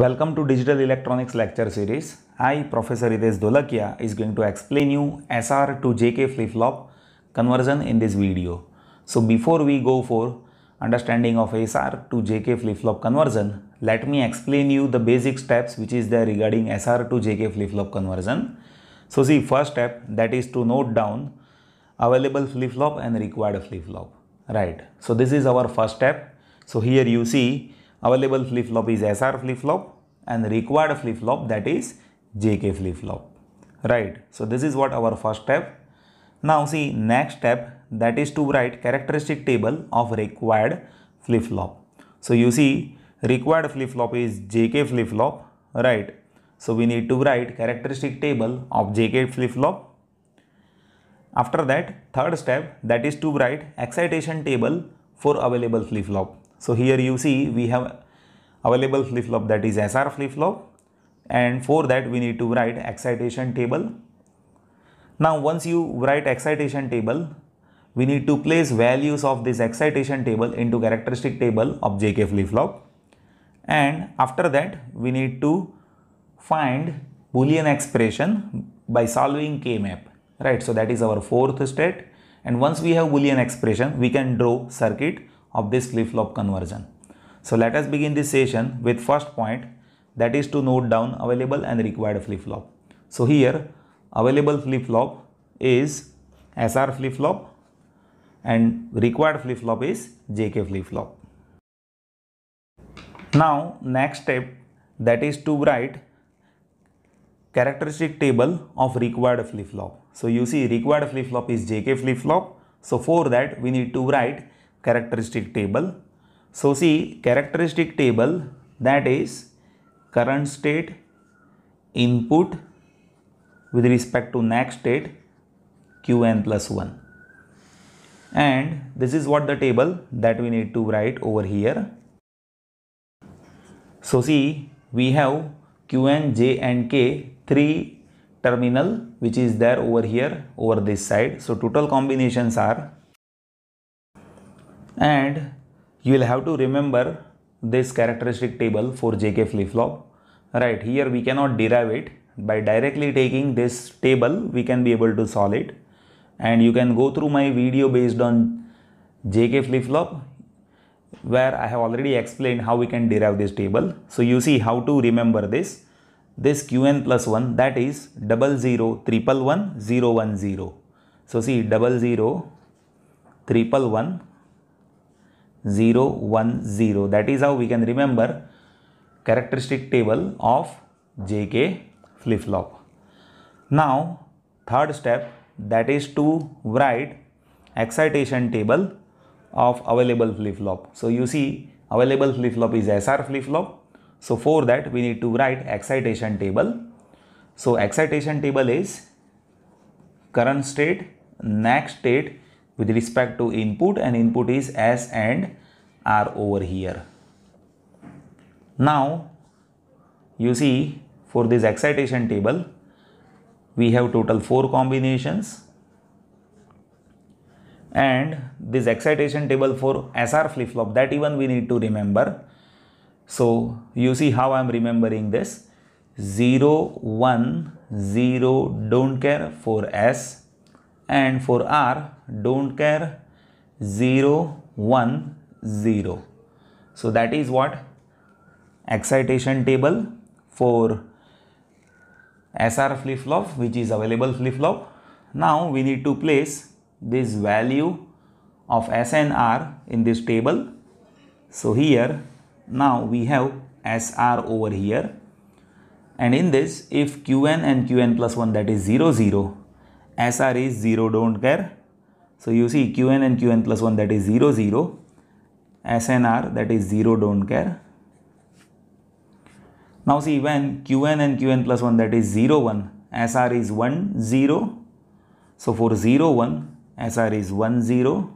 Welcome to Digital Electronics lecture series. I, Professor Ides Dolakia, is going to explain you SR to JK flip-flop conversion in this video. So before we go for understanding of SR to JK flip-flop conversion, let me explain you the basic steps which is there regarding SR to JK flip-flop conversion. So see first step that is to note down available flip-flop and required flip-flop. Right. So this is our first step. So here you see available flip-flop is SR flip-flop and required flip-flop that is JK flip-flop. Right. So this is what our first step. Now see next step that is to write characteristic table of required flip-flop. So you see required flip-flop is JK flip-flop. Right. So we need to write characteristic table of JK flip-flop. After that third step that is to write excitation table for available flip-flop. So here you see we have available flip-flop that is SR flip-flop and for that we need to write excitation table. Now once you write excitation table, we need to place values of this excitation table into characteristic table of JK flip-flop and after that we need to find boolean expression by solving K-map right so that is our fourth state and once we have boolean expression we can draw circuit of this flip-flop conversion. So let us begin this session with first point that is to note down available and required flip-flop. So here available flip-flop is SR flip-flop and required flip-flop is JK flip-flop. Now next step that is to write characteristic table of required flip-flop. So you see required flip-flop is JK flip-flop. So for that we need to write characteristic table. So see characteristic table that is current state input with respect to next state qn plus 1 and this is what the table that we need to write over here. So see we have qn, j and k three terminal which is there over here over this side. So total combinations are and you will have to remember this characteristic table for JK flip-flop right here we cannot derive it by directly taking this table we can be able to solve it and you can go through my video based on JK flip-flop where I have already explained how we can derive this table so you see how to remember this this Qn plus 1 that is double zero triple one zero one zero so see double zero triple one 0 1 0 that is how we can remember characteristic table of JK flip-flop. Now third step that is to write excitation table of available flip-flop. So you see available flip-flop is SR flip-flop. So for that we need to write excitation table. So excitation table is current state, next state with respect to input and input is S and R over here. Now you see for this excitation table we have total 4 combinations and this excitation table for SR flip-flop that even we need to remember. So you see how I am remembering this 0 1 0 don't care for S and for R don't care 0 1 0 so that is what excitation table for SR flip-flop which is available flip-flop now we need to place this value of S and R in this table so here now we have SR over here and in this if Qn and Qn plus 1 that is 0 0 SR is 0, don't care. So you see Qn and Qn plus 1 that is 0, 0. SNR that is 0, don't care. Now see when Qn and Qn plus 1 that is 0, 1. SR is 1, 0. So for 0, 1, SR is 1, 0.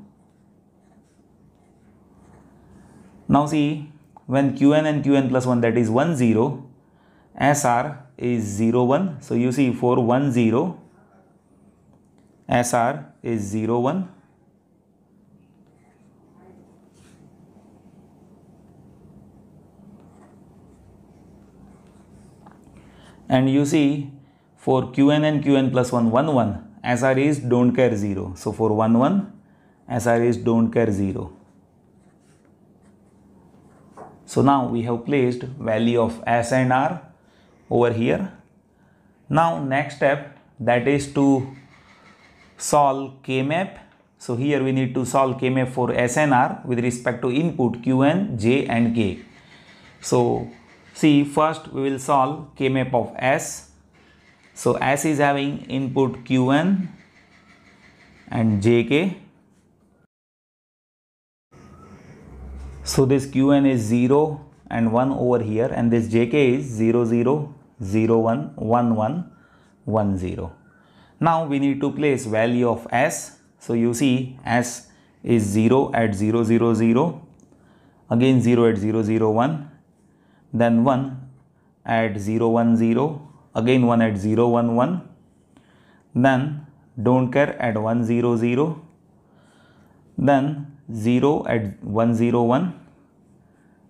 Now see when Qn and Qn plus 1 that is 1, 0. SR is 0, 1. So you see for 1, 0. SR is 0, 1. And you see for Qn and Qn plus 1, 1, 1, SR is don't care 0. So for 1, 1, SR is don't care 0. So now we have placed value of S and R over here. Now next step that is to solve Kmap. So here we need to solve Kmap for SNR with respect to input Qn, J and K. So see first we will solve Kmap of S. So S is having input Qn and JK. So this Qn is 0 and 1 over here and this JK is 0, 0, 0, 1, 1, 1, 1, 0. Now we need to place value of S. So you see S is 0 at 000, 000 again 0 at 001, then 1 at 0. again 1 at 1. then don't care at 100, then 0 at 101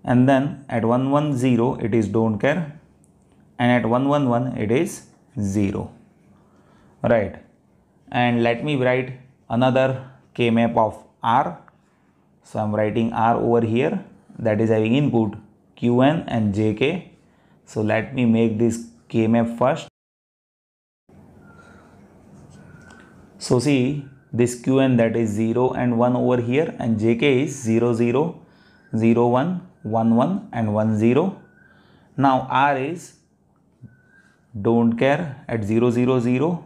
and then at 110 it is don't care and at 111 it is 0 right and let me write another k map of r so i'm writing r over here that is having input qn and jk so let me make this k map first so see this qn that is 0 and 1 over here and jk is 0 0 0 1 1 1 and 1 0 now r is don't care at 0 0 0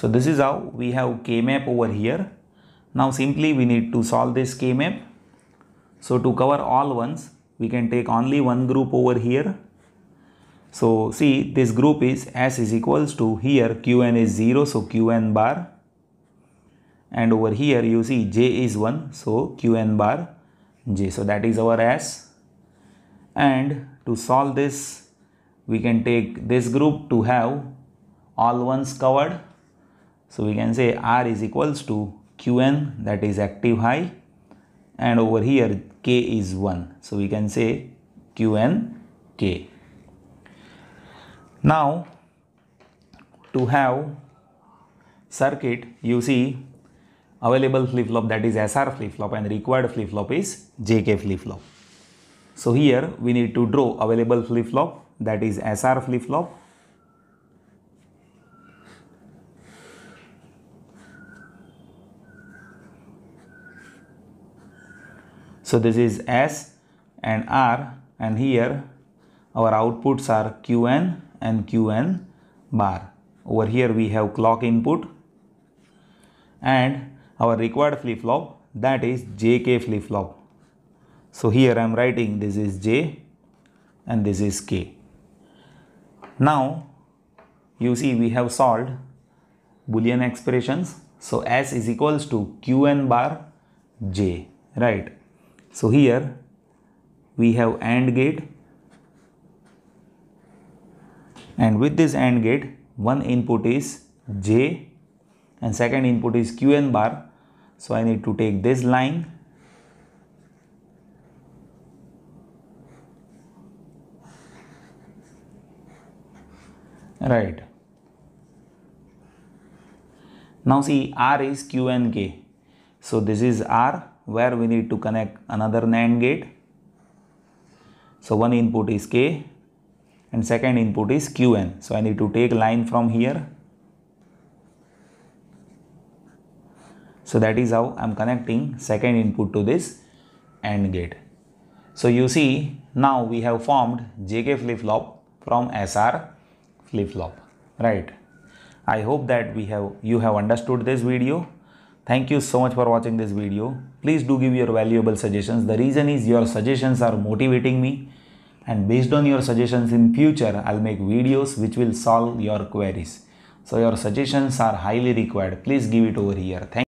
So this is how we have K-map over here. Now simply we need to solve this K-map. So to cover all ones, we can take only one group over here. So see this group is S is equals to here Qn is 0 so Qn bar and over here you see J is 1 so Qn bar J. So that is our S and to solve this we can take this group to have all ones covered so we can say R is equals to Qn that is active high and over here K is 1. So we can say Qn K. Now to have circuit you see available flip-flop that is SR flip-flop and required flip-flop is JK flip-flop. So here we need to draw available flip-flop that is SR flip-flop So this is S and R and here our outputs are Qn and Qn bar. Over here we have clock input and our required flip-flop that is JK flip-flop. So here I am writing this is J and this is K. Now you see we have solved boolean expressions. So S is equals to Qn bar J right so here we have AND gate and with this AND gate one input is J and second input is Qn bar. So I need to take this line right now see r is q and k so this is r where we need to connect another NAND gate. So one input is K and second input is Qn. So I need to take line from here. So that is how I am connecting second input to this AND gate. So you see now we have formed JK flip-flop from SR flip-flop, right? I hope that we have you have understood this video. Thank you so much for watching this video. Please do give your valuable suggestions. The reason is your suggestions are motivating me and based on your suggestions in future, I'll make videos which will solve your queries. So your suggestions are highly required. Please give it over here. Thank